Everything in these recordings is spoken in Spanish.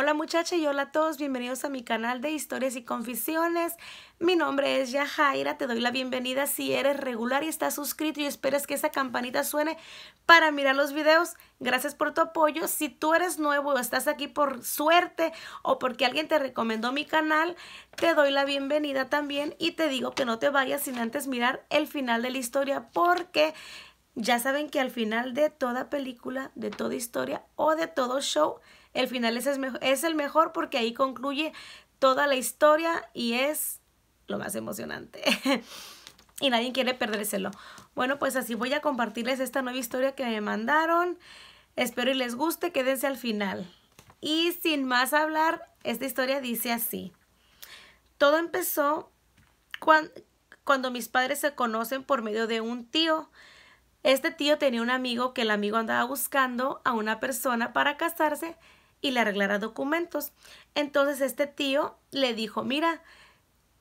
Hola muchacha y hola a todos, bienvenidos a mi canal de historias y confesiones. Mi nombre es Yahaira, te doy la bienvenida si eres regular y estás suscrito y esperas que esa campanita suene para mirar los videos. Gracias por tu apoyo. Si tú eres nuevo o estás aquí por suerte o porque alguien te recomendó mi canal, te doy la bienvenida también y te digo que no te vayas sin antes mirar el final de la historia porque ya saben que al final de toda película, de toda historia o de todo show, el final es, es el mejor porque ahí concluye toda la historia y es lo más emocionante. y nadie quiere perdérselo. Bueno, pues así voy a compartirles esta nueva historia que me mandaron. Espero y les guste, quédense al final. Y sin más hablar, esta historia dice así. Todo empezó cuando, cuando mis padres se conocen por medio de un tío. Este tío tenía un amigo que el amigo andaba buscando a una persona para casarse y le arreglará documentos. Entonces este tío le dijo, mira,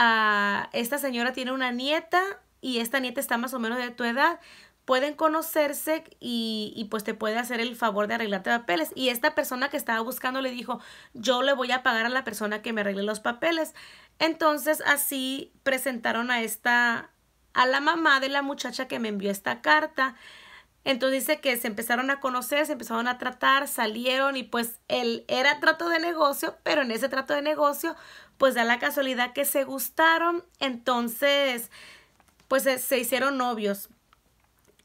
a ah, esta señora tiene una nieta y esta nieta está más o menos de tu edad, pueden conocerse y, y, pues te puede hacer el favor de arreglarte papeles. Y esta persona que estaba buscando le dijo, yo le voy a pagar a la persona que me arregle los papeles. Entonces así presentaron a esta, a la mamá de la muchacha que me envió esta carta. Entonces dice que se empezaron a conocer, se empezaron a tratar, salieron y pues él era trato de negocio, pero en ese trato de negocio pues da la casualidad que se gustaron, entonces pues se, hicieron novios.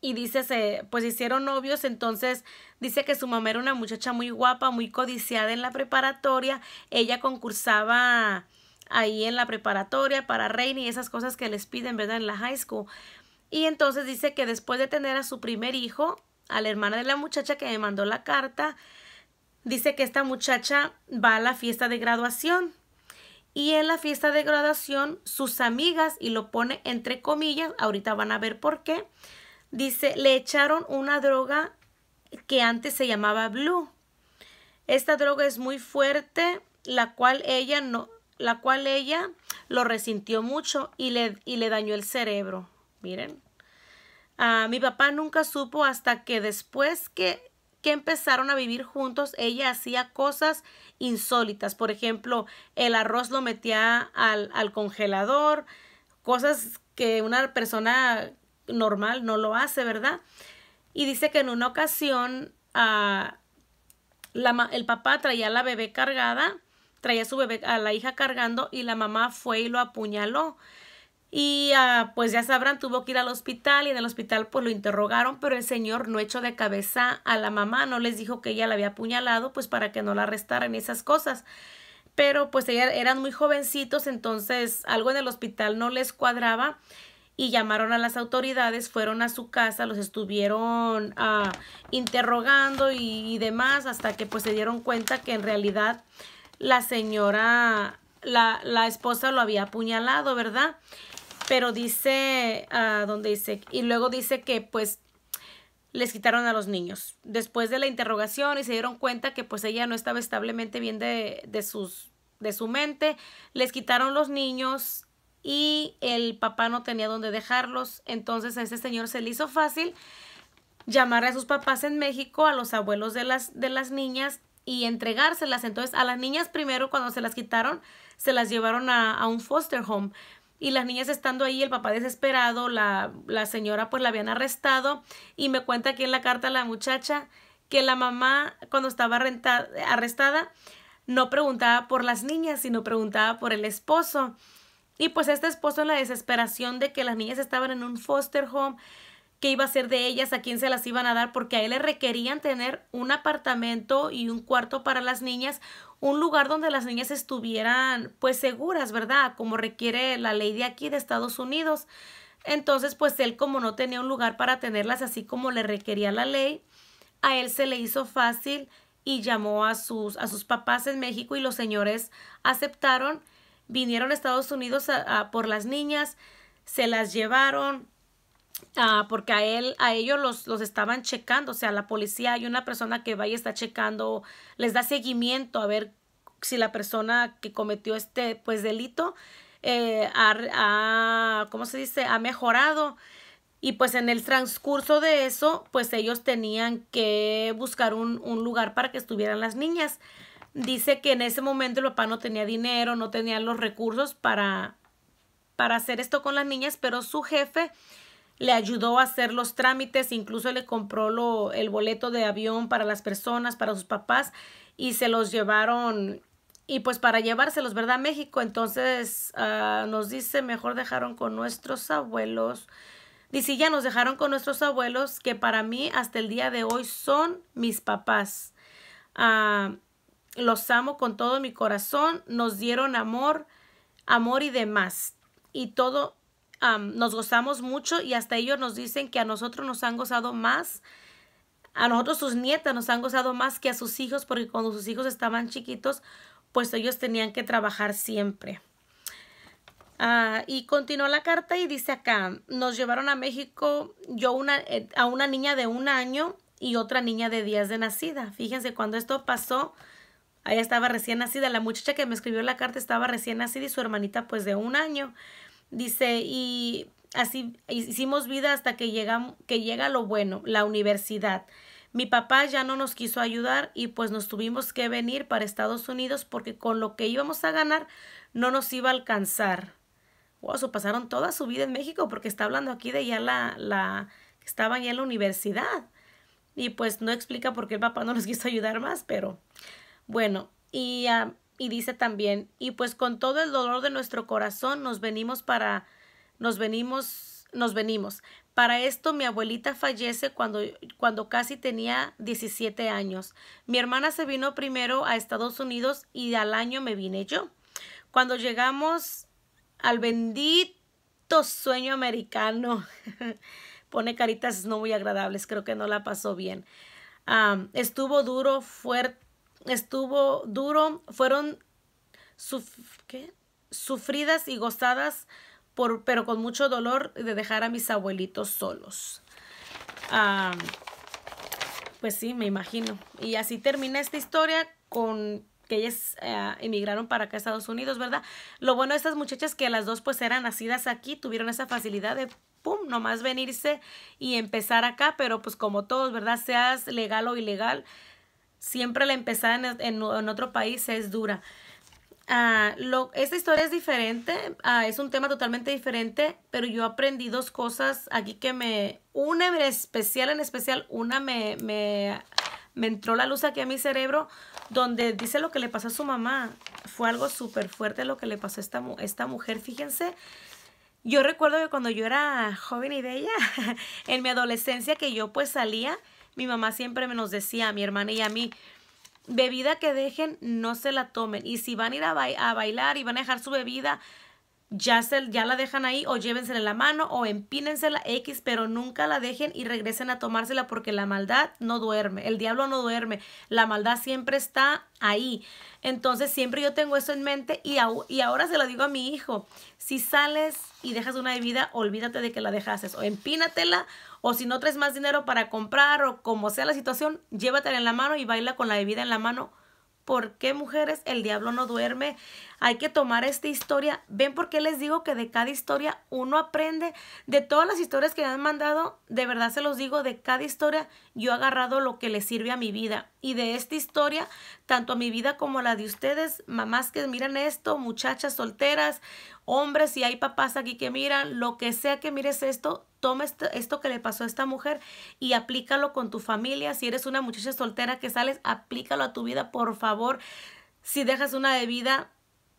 Y dice, se, pues hicieron novios, entonces dice que su mamá era una muchacha muy guapa, muy codiciada en la preparatoria, ella concursaba ahí en la preparatoria para Reini, y esas cosas que les piden, ¿verdad? En la high school. Y entonces dice que después de tener a su primer hijo, a la hermana de la muchacha que le mandó la carta, dice que esta muchacha va a la fiesta de graduación. Y en la fiesta de graduación, sus amigas, y lo pone entre comillas, ahorita van a ver por qué, dice, le echaron una droga que antes se llamaba Blue. Esta droga es muy fuerte, la cual ella no, la cual ella lo resintió mucho y le, y le dañó el cerebro miren. Ah, mi papá nunca supo hasta que después que, que empezaron a vivir juntos, ella hacía cosas insólitas. Por ejemplo, el arroz lo metía al, al congelador, cosas que una persona normal no lo hace, ¿verdad? Y dice que en una ocasión ah, la, el papá traía a la bebé cargada, traía su bebé a la hija cargando y la mamá fue y lo apuñaló. Y ah, pues ya sabrán, tuvo que ir al hospital y en el hospital pues lo interrogaron, pero el señor no echó de cabeza a la mamá, no les dijo que ella la había apuñalado pues para que no la arrestaran y esas cosas. Pero pues eran muy jovencitos, entonces algo en el hospital no les cuadraba y llamaron a las autoridades, fueron a su casa, los estuvieron ah, interrogando y, demás hasta que pues se dieron cuenta que en realidad la señora, la, la esposa lo había apuñalado, ¿verdad? Pero dice, a ah, donde dice, y luego dice que pues les quitaron a los niños. Después de la interrogación y se dieron cuenta que pues ella no estaba establemente bien de, de, sus, de su mente, les quitaron los niños y el papá no tenía dónde dejarlos. Entonces a ese señor se le hizo fácil llamar a sus papás en México, a los abuelos de las, de las niñas y entregárselas. Entonces a las niñas primero cuando se las quitaron, se las llevaron a, a un foster home y las niñas estando ahí, el papá desesperado, la, la señora pues la habían arrestado y me cuenta aquí en la carta la muchacha que la mamá cuando estaba arrestada no preguntaba por las niñas, sino preguntaba por el esposo. Y pues este esposo en la desesperación de que las niñas estaban en un foster home, qué iba a ser de ellas, a quién se las iban a dar, porque a él le requerían tener un apartamento y un cuarto para las niñas, un lugar donde las niñas estuvieran pues seguras, ¿verdad? Como requiere la ley de aquí de Estados Unidos. Entonces, pues él como no tenía un lugar para tenerlas así como le requería la ley, a él se le hizo fácil y llamó a sus, a sus papás en México y los señores aceptaron, vinieron a Estados Unidos por las niñas, se las llevaron, Ah, porque a él, a ellos los, los, estaban checando, o sea, la policía hay una persona que va y está checando, les da seguimiento a ver si la persona que cometió este pues delito eh, ha, ha, ¿cómo se dice? ha mejorado. Y pues en el transcurso de eso, pues ellos tenían que buscar un, un lugar para que estuvieran las niñas. Dice que en ese momento el papá no tenía dinero, no tenía los recursos para, para hacer esto con las niñas, pero su jefe le ayudó a hacer los trámites, incluso le compró lo, el boleto de avión para las personas, para sus papás, y se los llevaron, y pues para llevárselos, ¿verdad? México. Entonces ah, nos dice, mejor dejaron con nuestros abuelos. Dice, ya nos dejaron con nuestros abuelos, que para mí hasta el día de hoy son mis papás. Ah, los amo con todo mi corazón, nos dieron amor, amor y demás. Y todo nos gozamos mucho y hasta ellos nos dicen que a nosotros nos han gozado más, a nosotros sus nietas nos han gozado más que a sus hijos porque cuando sus hijos estaban chiquitos, pues ellos tenían que trabajar siempre. Ah, y continuó la carta y dice acá, nos llevaron a México yo una, eh, a una niña de un año y otra niña de días de nacida. Fíjense, cuando esto pasó, ella estaba recién nacida. La muchacha que me escribió la carta estaba recién nacida y su hermanita pues de un año. Dice, y así hicimos vida hasta que llega, que llega lo bueno, la universidad. Mi papá ya no nos quiso ayudar y pues nos tuvimos que venir para Estados Unidos porque con lo que íbamos a ganar no nos iba a alcanzar. Wow, eso pasaron toda su vida en México porque está hablando aquí de ya la, la estaban ya en la universidad. Y pues no explica por qué el papá no nos quiso ayudar más, pero bueno, y ah, y dice también, y pues con todo el dolor de nuestro corazón nos venimos para, nos venimos, nos venimos. Para esto mi abuelita fallece cuando, cuando casi tenía 17 años. Mi hermana se vino primero a Estados Unidos y al año me vine yo. Cuando llegamos al bendito sueño americano, pone caritas no muy agradables, creo que no la pasó bien. Ah, estuvo duro, fuerte estuvo duro fueron sufridas y gozadas, por, pero con mucho dolor de dejar a mis abuelitos solos. Ah, pues sí, me imagino. Y así termina esta historia con que ellas eh, emigraron para acá a Estados Unidos, ¿verdad? Lo bueno de estas muchachas que las dos pues eran nacidas aquí, tuvieron esa facilidad de, ¡pum!, nomás venirse y empezar acá, pero pues como todos, ¿verdad? Seas legal o ilegal, Siempre la empezada en, otro país es dura. Ah, lo, esta historia es diferente, ah, es un tema totalmente diferente, pero yo aprendí dos cosas aquí que me, una en especial, en especial, una me, me, me entró la luz aquí a mi cerebro, donde dice lo que le pasó a su mamá. Fue algo súper fuerte lo que le pasó a esta, esta mujer, fíjense. Yo recuerdo que cuando yo era joven y bella, en mi adolescencia que yo pues salía, mi mamá siempre nos decía, a mi hermana y a mí, bebida que dejen, no se la tomen. Y si van a ir a, a bailar y van a dejar su bebida, ya, se, ya la dejan ahí o llévensela en la mano o empínensela X, pero nunca la dejen y regresen a tomársela porque la maldad no duerme, el diablo no duerme, la maldad siempre está ahí. Entonces siempre yo tengo eso en mente y, y ahora se lo digo a mi hijo, si sales y dejas una bebida, olvídate de que la dejases o empínatela o si no traes más dinero para comprar o como sea la situación, llévatela en la mano y baila con la bebida en la mano. ¿Por qué mujeres el diablo no duerme? Hay que tomar esta historia. Ven por qué les digo que de cada historia uno aprende. De todas las historias que me han mandado, de verdad se los digo, de cada historia yo he agarrado lo que le sirve a mi vida. Y de esta historia, tanto a mi vida como a la de ustedes, mamás que miran esto, muchachas solteras, hombres, si hay papás aquí que miran, lo que sea que mires esto, toma esto, que le pasó a esta mujer y aplícalo con tu familia. Si eres una muchacha soltera que sales, aplícalo a tu vida, por favor. Si dejas una bebida,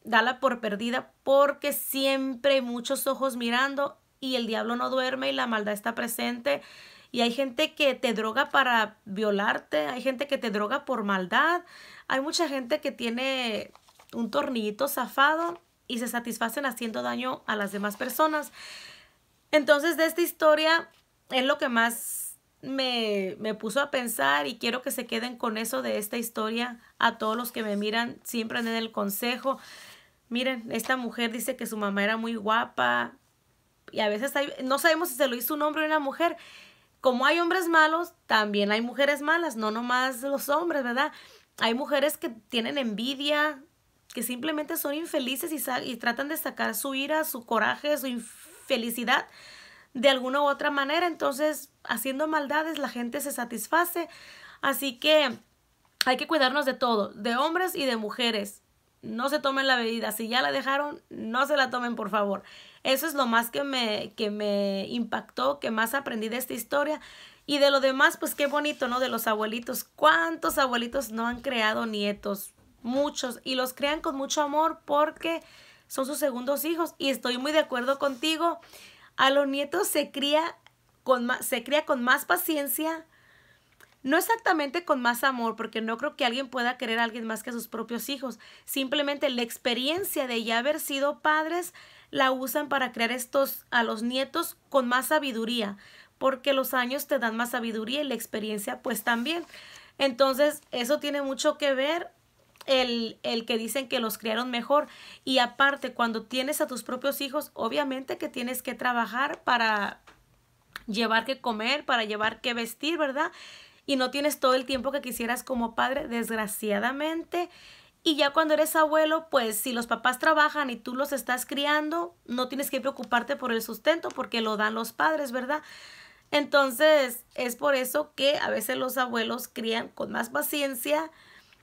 dala por perdida porque siempre hay muchos ojos mirando y el diablo no duerme y la maldad está presente. Y hay gente que te droga para violarte, hay gente que te droga por maldad, hay mucha gente que tiene un tornillito zafado y se satisfacen haciendo daño a las demás personas. Entonces de esta historia es lo que más me, me puso a pensar y quiero que se queden con eso de esta historia a todos los que me miran, siempre en el consejo. Miren, esta mujer dice que su mamá era muy guapa y a veces no sabemos si se lo hizo un hombre o una mujer. Como hay hombres malos, también hay mujeres malas, no nomás los hombres, ¿verdad? Hay mujeres que tienen envidia, que simplemente son infelices y, y tratan de sacar su ira, su coraje, su infelicidad de alguna u otra manera. Entonces, haciendo maldades, la gente se satisface. Así que hay que cuidarnos de todo, de hombres y de mujeres no se tomen la bebida. Si ya la dejaron, no se la tomen, por favor. Eso es lo más que me, que me impactó, que más aprendí de esta historia. Y de lo demás, pues qué bonito, ¿no? De los abuelitos. ¿Cuántos abuelitos no han creado nietos? Muchos. Y los crean con mucho amor porque son sus segundos hijos. Y estoy muy de acuerdo contigo. A los nietos se cría con más, se cría con más paciencia, no exactamente con más amor, porque no creo que alguien pueda querer a alguien más que a sus propios hijos. Simplemente la experiencia de ya haber sido padres la usan para crear estos a los nietos con más sabiduría, porque los años te dan más sabiduría y la experiencia pues también. Entonces, eso tiene mucho que ver el, el, que dicen que los criaron mejor. Y aparte, cuando tienes a tus propios hijos, obviamente que tienes que trabajar para llevar que comer, para llevar que vestir, ¿verdad? y no tienes todo el tiempo que quisieras como padre, desgraciadamente. Y ya cuando eres abuelo, pues si los papás trabajan y tú los estás criando, no tienes que preocuparte por el sustento porque lo dan los padres, ¿verdad? Entonces, es por eso que a veces los abuelos crían con más paciencia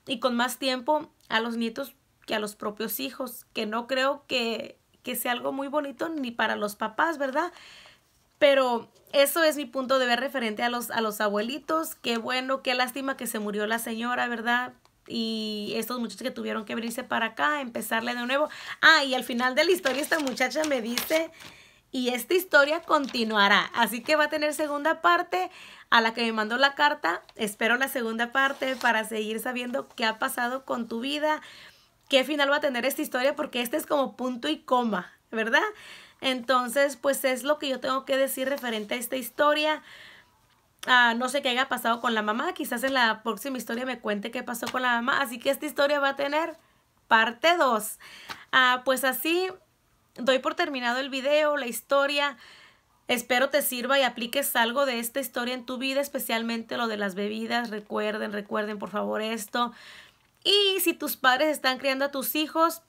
y con más tiempo a los nietos que a los propios hijos, que no creo que, que sea algo muy bonito ni para los papás, ¿verdad? Pero eso es mi punto de ver referente a los, a los abuelitos. Qué bueno, qué lástima que se murió la señora, ¿verdad? y estos muchachos que tuvieron que venirse para acá, empezarle de nuevo. Ah, y al final de la historia esta muchacha me dice, y esta historia continuará, así que va a tener segunda parte a la que me mandó la carta. Espero la segunda parte para seguir sabiendo qué ha pasado con tu vida, qué final va a tener esta historia, porque este es como punto y coma, ¿verdad? Entonces, pues es lo que yo tengo que decir referente a esta historia. Ah, no sé qué haya pasado con la mamá. Quizás en la próxima historia me cuente qué pasó con la mamá. Así que esta historia va a tener parte 2. Ah, pues así doy por terminado el video, la historia. Espero te sirva y apliques algo de esta historia en tu vida, especialmente lo de las bebidas. Recuerden, recuerden por favor esto. Y si tus padres están criando a tus hijos,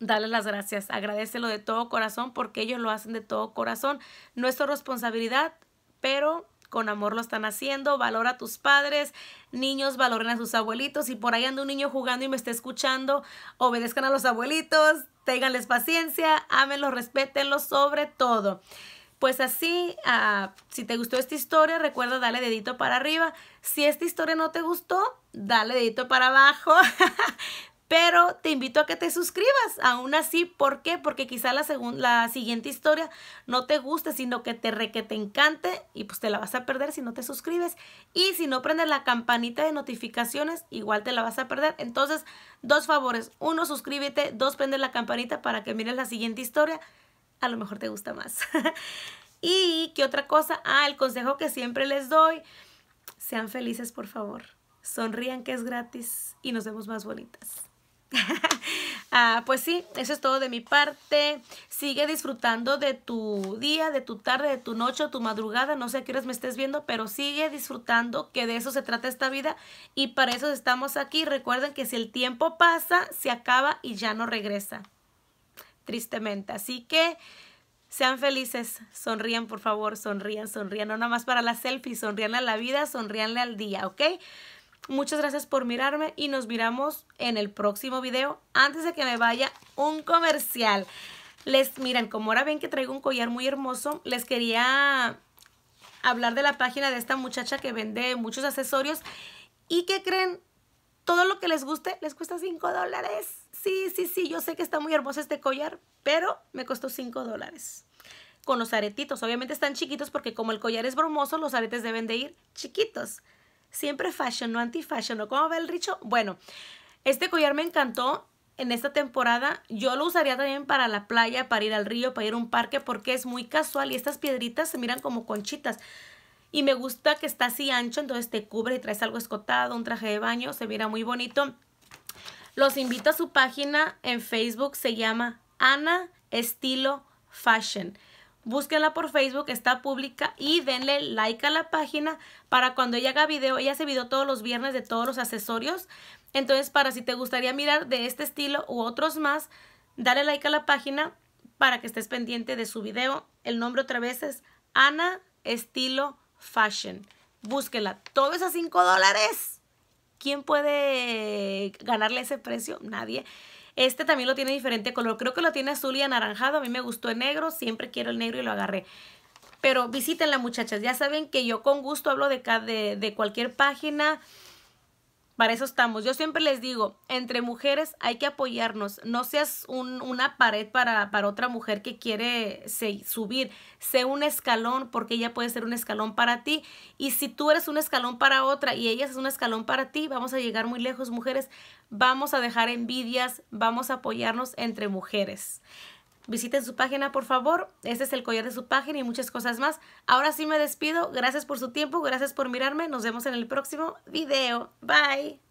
Dale las gracias, agradecelo de todo corazón porque ellos lo hacen de todo corazón. No es tu responsabilidad, pero con amor lo están haciendo. Valora a tus padres, niños valoren a sus abuelitos. Si por ahí anda un niño jugando y me está escuchando, obedezcan a los abuelitos, tenganles paciencia, ámenlos, respétenlos sobre todo. Pues así, ah, si te gustó esta historia, recuerda darle dedito para arriba. Si esta historia no te gustó, dale dedito para abajo. pero te invito a que te suscribas. Aún así, ¿por qué? Porque quizá la, la siguiente historia no te guste, sino que te re que te encante y pues te la vas a perder si no te suscribes. Y si no prendes la campanita de notificaciones, igual te la vas a perder. Entonces, dos favores. Uno, suscríbete. Dos, prende la campanita para que mires la siguiente historia. A lo mejor te gusta más. y qué otra cosa. Ah, el consejo que siempre les doy. Sean felices, por favor. Sonrían que es gratis y nos vemos más bonitas. ah, pues sí, eso es todo de mi parte. Sigue disfrutando de tu día, de tu tarde, de tu noche, de tu madrugada. No sé a qué horas me estés viendo, pero sigue disfrutando que de eso se trata esta vida y para eso estamos aquí. Recuerden que si el tiempo pasa, se acaba y ya no regresa. Tristemente. Así que sean felices, sonrían por favor, sonrían, sonrían. No nada más para la selfie, sonríanle a la vida, sonríanle al día, ¿ok? Muchas gracias por mirarme y nos miramos en el próximo video. Antes de que me vaya, un comercial. Les miran, como ahora ven que traigo un collar muy hermoso, les quería hablar de la página de esta muchacha que vende muchos accesorios. ¿Y que creen? Todo lo que les guste les cuesta 5 dólares. Sí, sí, sí, yo sé que está muy hermoso este collar, pero me costó 5 dólares. Con los aretitos, obviamente están chiquitos porque como el collar es bromoso, los aretes deben de ir chiquitos. Siempre fashion, no anti-fashion, ¿no? ¿Cómo va el richo? Bueno, este collar me encantó en esta temporada. Yo lo usaría también para la playa, para ir al río, para ir a un parque, porque es muy casual y estas piedritas se miran como conchitas. Y me gusta que está así ancho, entonces te cubre y traes algo escotado, un traje de baño, se mira muy bonito. Los invito a su página en Facebook, se llama Ana Estilo Fashion búsquenla por Facebook, está pública y denle like a la página para cuando ella haga video, ella hace video todos los viernes de todos los accesorios, entonces para si te gustaría mirar de este estilo u otros más, dale like a la página para que estés pendiente de su video. El nombre otra vez es Ana Estilo Fashion. Búsquela. Todo es a 5 dólares. ¿Quién puede ganarle ese precio? Nadie. Este también lo tiene diferente color. Creo que lo tiene azul y anaranjado. A mí me gustó el negro. Siempre quiero el negro y lo agarré. Pero visítenla, muchachas. Ya saben que yo con gusto hablo de, de, de cualquier página para eso estamos. Yo siempre les digo, entre mujeres hay que apoyarnos. No seas una pared para, otra mujer que quiere subir. Sé un escalón porque ella puede ser un escalón para ti. Y si tú eres un escalón para otra y ella es un escalón para ti, vamos a llegar muy lejos, mujeres. Vamos a dejar envidias, vamos a apoyarnos entre mujeres. Visiten su página, por favor. Este es el collar de su página y muchas cosas más. Ahora sí me despido. Gracias por su tiempo, gracias por mirarme. Nos vemos en el próximo video. Bye.